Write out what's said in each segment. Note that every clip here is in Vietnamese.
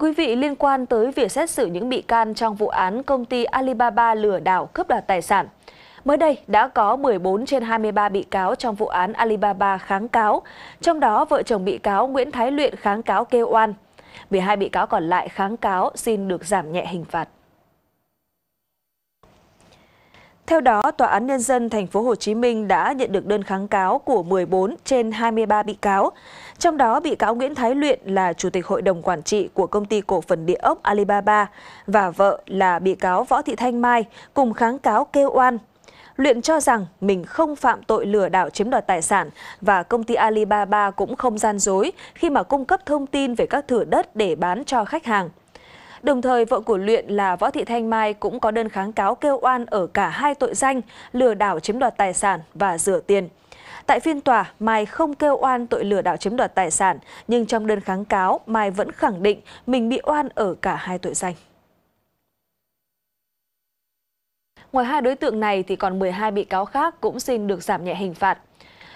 Thưa quý vị, liên quan tới việc xét xử những bị can trong vụ án công ty Alibaba lừa đảo cướp đoạt tài sản. Mới đây, đã có 14 trên 23 bị cáo trong vụ án Alibaba kháng cáo, trong đó vợ chồng bị cáo Nguyễn Thái Luyện kháng cáo kêu oan. 12 bị cáo còn lại kháng cáo xin được giảm nhẹ hình phạt. Theo đó, Tòa án Nhân dân Thành phố Hồ Chí Minh đã nhận được đơn kháng cáo của 14 trên 23 bị cáo. Trong đó, bị cáo Nguyễn Thái Luyện là Chủ tịch Hội đồng Quản trị của Công ty Cổ phần Địa ốc Alibaba và vợ là bị cáo Võ Thị Thanh Mai cùng kháng cáo kêu oan. Luyện cho rằng mình không phạm tội lừa đảo chiếm đoạt tài sản và công ty Alibaba cũng không gian dối khi mà cung cấp thông tin về các thửa đất để bán cho khách hàng. Đồng thời, vợ của Luyện là Võ Thị Thanh Mai cũng có đơn kháng cáo kêu oan ở cả hai tội danh lừa đảo chiếm đoạt tài sản và rửa tiền. Tại phiên tòa, Mai không kêu oan tội lừa đảo chiếm đoạt tài sản, nhưng trong đơn kháng cáo, Mai vẫn khẳng định mình bị oan ở cả hai tội danh. Ngoài hai đối tượng này thì còn 12 bị cáo khác cũng xin được giảm nhẹ hình phạt.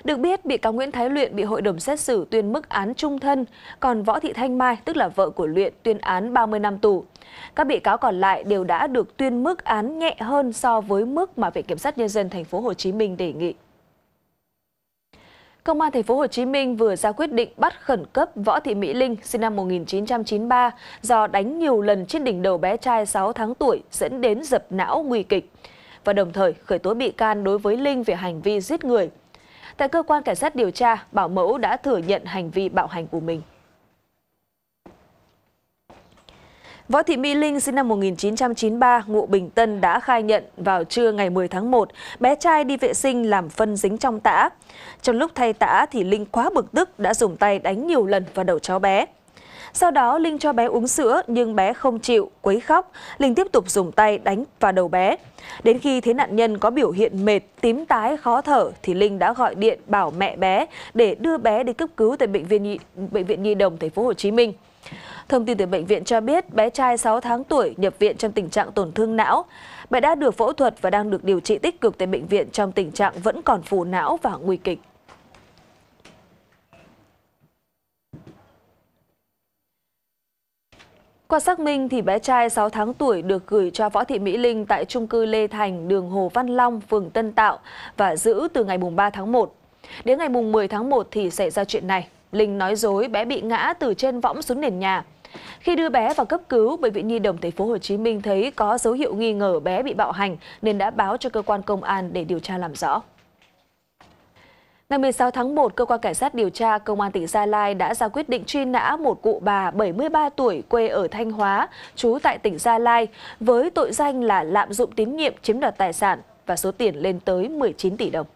Được biết, bị cáo Nguyễn Thái Luyện bị hội đồng xét xử tuyên mức án trung thân, còn Võ Thị Thanh Mai, tức là vợ của Luyện, tuyên án 30 năm tù. Các bị cáo còn lại đều đã được tuyên mức án nhẹ hơn so với mức mà Viện Kiểm sát Nhân dân thành phố Hồ Chí Minh đề nghị. Công an thành phố Hồ Chí Minh vừa ra quyết định bắt khẩn cấp Võ Thị Mỹ Linh sinh năm 1993 do đánh nhiều lần trên đỉnh đầu bé trai 6 tháng tuổi dẫn đến dập não nguy kịch và đồng thời khởi tố bị can đối với Linh về hành vi giết người. Tại cơ quan cảnh sát điều tra, Bảo Mẫu đã thừa nhận hành vi bạo hành của mình. Võ Thị Mỹ Linh sinh năm 1993, ngụ Bình Tân đã khai nhận vào trưa ngày 10 tháng 1, bé trai đi vệ sinh làm phân dính trong tã. Trong lúc thay tã thì Linh quá bực tức đã dùng tay đánh nhiều lần vào đầu cháu bé. Sau đó Linh cho bé uống sữa nhưng bé không chịu, quấy khóc. Linh tiếp tục dùng tay đánh vào đầu bé. Đến khi thấy nạn nhân có biểu hiện mệt, tím tái, khó thở thì Linh đã gọi điện bảo mẹ bé để đưa bé đi cấp cứu tại bệnh viện bệnh viện Nhi đồng thành phố Hồ Chí Minh. Thông tin từ bệnh viện cho biết bé trai 6 tháng tuổi nhập viện trong tình trạng tổn thương não. Bé đã được phẫu thuật và đang được điều trị tích cực tại bệnh viện trong tình trạng vẫn còn phù não và nguy kịch. Qua xác minh thì bé trai 6 tháng tuổi được gửi cho Võ Thị Mỹ Linh tại trung cư Lê Thành, đường Hồ Văn Long, phường Tân Tạo và giữ từ ngày mùng 3 tháng 1. Đến ngày mùng 10 tháng 1 thì xảy ra chuyện này. Linh nói dối bé bị ngã từ trên võng xuống nền nhà. Khi đưa bé vào cấp cứu, bệnh viện Nhi đồng thành phố Hồ Chí Minh thấy có dấu hiệu nghi ngờ bé bị bạo hành nên đã báo cho cơ quan công an để điều tra làm rõ. Ngày 16 tháng 1, Cơ quan Cảnh sát điều tra Công an tỉnh Gia Lai đã ra quyết định truy nã một cụ bà 73 tuổi quê ở Thanh Hóa, trú tại tỉnh Gia Lai, với tội danh là lạm dụng tín nhiệm chiếm đoạt tài sản và số tiền lên tới 19 tỷ đồng.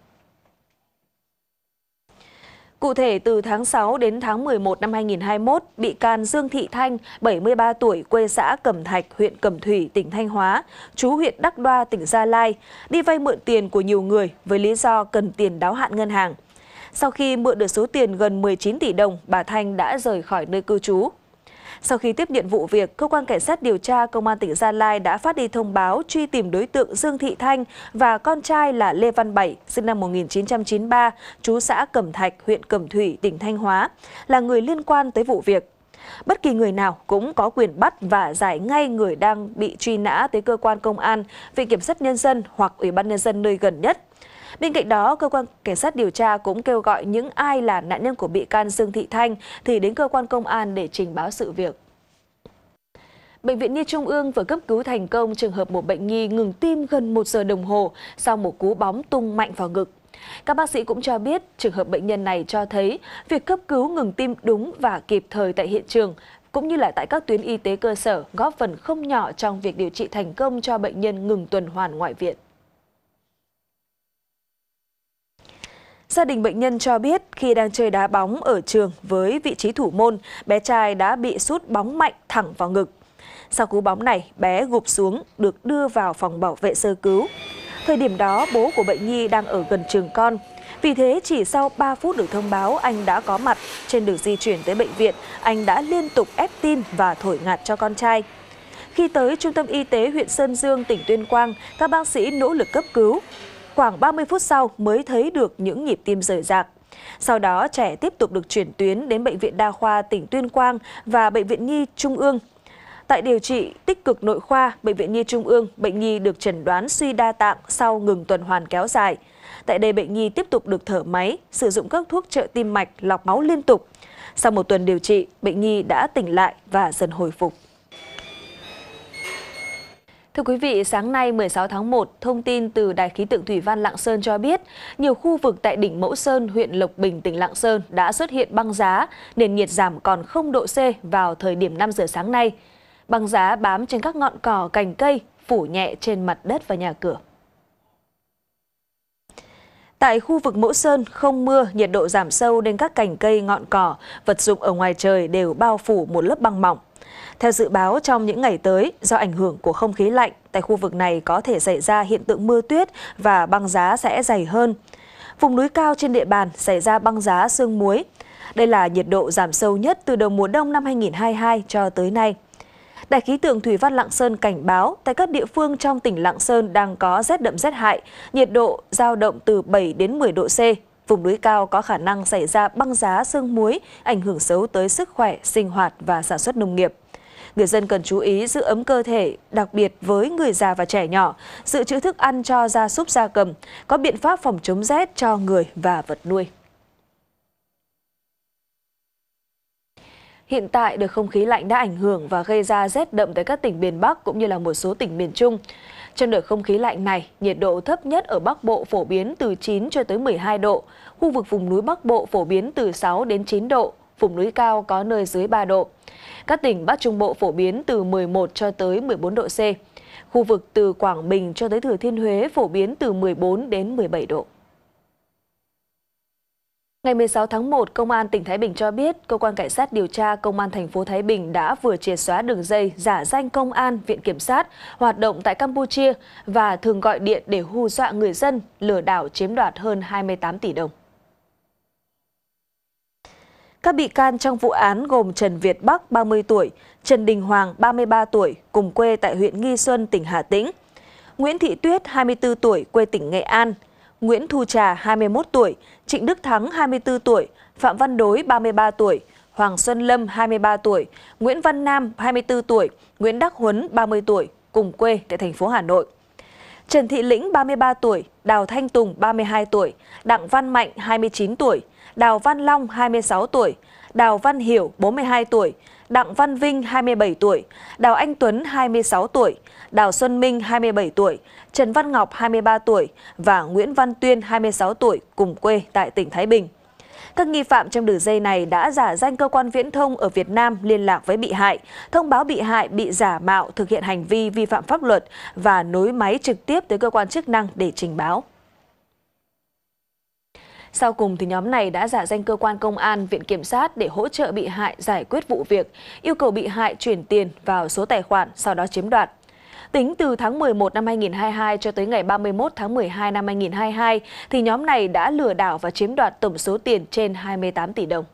Cụ thể, từ tháng 6 đến tháng 11 năm 2021, bị can Dương Thị Thanh, 73 tuổi, quê xã Cẩm Thạch, huyện Cẩm Thủy, tỉnh Thanh Hóa, chú huyện Đắc Đoa, tỉnh Gia Lai, đi vay mượn tiền của nhiều người với lý do cần tiền đáo hạn ngân hàng. Sau khi mượn được số tiền gần 19 tỷ đồng, bà Thanh đã rời khỏi nơi cư trú. Sau khi tiếp nhận vụ việc, cơ quan cảnh sát điều tra công an tỉnh Gia Lai đã phát đi thông báo truy tìm đối tượng Dương Thị Thanh và con trai là Lê Văn Bảy, sinh năm 1993, trú xã Cẩm Thạch, huyện Cẩm Thủy, tỉnh Thanh Hóa, là người liên quan tới vụ việc. Bất kỳ người nào cũng có quyền bắt và giải ngay người đang bị truy nã tới cơ quan công an, viện kiểm sát nhân dân hoặc ủy ban nhân dân nơi gần nhất. Bên cạnh đó, cơ quan cảnh sát điều tra cũng kêu gọi những ai là nạn nhân của bị can Dương Thị Thanh thì đến cơ quan công an để trình báo sự việc. Bệnh viện Nhi Trung ương vừa cấp cứu thành công trường hợp một bệnh nhi ngừng tim gần 1 giờ đồng hồ sau một cú bóng tung mạnh vào ngực. Các bác sĩ cũng cho biết trường hợp bệnh nhân này cho thấy việc cấp cứu ngừng tim đúng và kịp thời tại hiện trường cũng như là tại các tuyến y tế cơ sở góp phần không nhỏ trong việc điều trị thành công cho bệnh nhân ngừng tuần hoàn ngoại viện. Gia đình bệnh nhân cho biết khi đang chơi đá bóng ở trường với vị trí thủ môn, bé trai đã bị sút bóng mạnh thẳng vào ngực. Sau cú bóng này, bé gục xuống được đưa vào phòng bảo vệ sơ cứu. Thời điểm đó, bố của bệnh nhi đang ở gần trường con. Vì thế, chỉ sau 3 phút được thông báo anh đã có mặt trên đường di chuyển tới bệnh viện, anh đã liên tục ép tim và thổi ngạt cho con trai. Khi tới Trung tâm Y tế huyện Sơn Dương, tỉnh Tuyên Quang, các bác sĩ nỗ lực cấp cứu khoảng 30 phút sau mới thấy được những nhịp tim rời rạc. Sau đó, trẻ tiếp tục được chuyển tuyến đến Bệnh viện Đa khoa tỉnh Tuyên Quang và Bệnh viện Nhi Trung ương. Tại điều trị tích cực nội khoa, Bệnh viện Nhi Trung ương, bệnh nhi được chẩn đoán suy đa tạng sau ngừng tuần hoàn kéo dài. Tại đây, bệnh nhi tiếp tục được thở máy, sử dụng các thuốc trợ tim mạch, lọc máu liên tục. Sau một tuần điều trị, bệnh nhi đã tỉnh lại và dần hồi phục. Thưa quý vị, sáng nay 16 tháng 1, thông tin từ Đài khí tượng Thủy văn Lạng Sơn cho biết, nhiều khu vực tại đỉnh Mẫu Sơn, huyện Lộc Bình, tỉnh Lạng Sơn đã xuất hiện băng giá, nền nhiệt giảm còn 0 độ C vào thời điểm 5 giờ sáng nay. Băng giá bám trên các ngọn cỏ, cành cây, phủ nhẹ trên mặt đất và nhà cửa. Tại khu vực Mẫu Sơn, không mưa, nhiệt độ giảm sâu nên các cành cây, ngọn cỏ, vật dụng ở ngoài trời đều bao phủ một lớp băng mỏng. Theo dự báo, trong những ngày tới, do ảnh hưởng của không khí lạnh, tại khu vực này có thể xảy ra hiện tượng mưa tuyết và băng giá sẽ dày hơn. Vùng núi cao trên địa bàn xảy ra băng giá sương muối. Đây là nhiệt độ giảm sâu nhất từ đầu mùa đông năm 2022 cho tới nay. Đài khí tượng Thủy Văn Lạng Sơn cảnh báo tại các địa phương trong tỉnh Lạng Sơn đang có rét đậm rét hại, nhiệt độ giao động từ 7 đến 10 độ C, Vùng núi cao có khả năng xảy ra băng giá sương muối, ảnh hưởng xấu tới sức khỏe, sinh hoạt và sản xuất nông nghiệp. Người dân cần chú ý giữ ấm cơ thể, đặc biệt với người già và trẻ nhỏ, dự trữ thức ăn cho gia súc gia cầm, có biện pháp phòng chống rét cho người và vật nuôi. Hiện tại, đợt không khí lạnh đã ảnh hưởng và gây ra rét đậm tới các tỉnh miền Bắc cũng như là một số tỉnh miền Trung. Trong đợt không khí lạnh này, nhiệt độ thấp nhất ở Bắc Bộ phổ biến từ 9 cho tới 12 độ, khu vực vùng núi Bắc Bộ phổ biến từ 6 đến 9 độ, vùng núi cao có nơi dưới 3 độ. Các tỉnh Bắc Trung Bộ phổ biến từ 11 cho tới 14 độ C. Khu vực từ Quảng Bình cho tới Thừa Thiên Huế phổ biến từ 14 đến 17 độ. Ngày 16 tháng 1, Công an tỉnh Thái Bình cho biết, Cơ quan Cảnh sát điều tra Công an thành phố Thái Bình đã vừa triệt xóa đường dây giả danh công an, viện kiểm sát, hoạt động tại Campuchia và thường gọi điện để hù dọa người dân, lừa đảo chiếm đoạt hơn 28 tỷ đồng. Các bị can trong vụ án gồm Trần Việt Bắc, 30 tuổi, Trần Đình Hoàng, 33 tuổi, cùng quê tại huyện Nghi Xuân, tỉnh Hà Tĩnh, Nguyễn Thị Tuyết, 24 tuổi, quê tỉnh Nghệ An, nguyễn thu trà 21 tuổi trịnh đức thắng 24 tuổi phạm văn đối 33 tuổi hoàng xuân lâm 23 tuổi nguyễn văn nam 24 tuổi nguyễn đắc huấn 30 tuổi cùng quê tại thành phố hà nội trần thị lĩnh 33 tuổi đào thanh tùng 32 tuổi đặng văn mạnh 29 tuổi đào văn long 26 tuổi đào văn hiểu 42 tuổi Đặng Văn Vinh 27 tuổi, Đào Anh Tuấn 26 tuổi, Đào Xuân Minh 27 tuổi, Trần Văn Ngọc 23 tuổi và Nguyễn Văn Tuyên 26 tuổi cùng quê tại tỉnh Thái Bình. Các nghi phạm trong đường dây này đã giả danh cơ quan viễn thông ở Việt Nam liên lạc với bị hại, thông báo bị hại bị giả mạo thực hiện hành vi vi phạm pháp luật và nối máy trực tiếp tới cơ quan chức năng để trình báo. Sau cùng thì nhóm này đã giả danh cơ quan công an, viện kiểm sát để hỗ trợ bị hại giải quyết vụ việc, yêu cầu bị hại chuyển tiền vào số tài khoản sau đó chiếm đoạt. Tính từ tháng 11 năm 2022 cho tới ngày 31 tháng 12 năm 2022 thì nhóm này đã lừa đảo và chiếm đoạt tổng số tiền trên 28 tỷ đồng.